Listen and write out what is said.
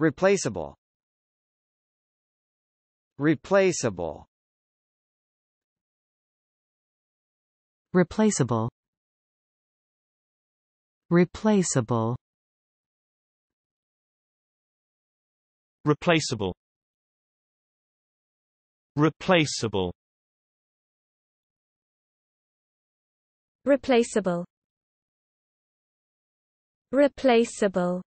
Replaceable Replaceable Replaceable Replaceable Replaceable Replaceable Replaceable Replaceable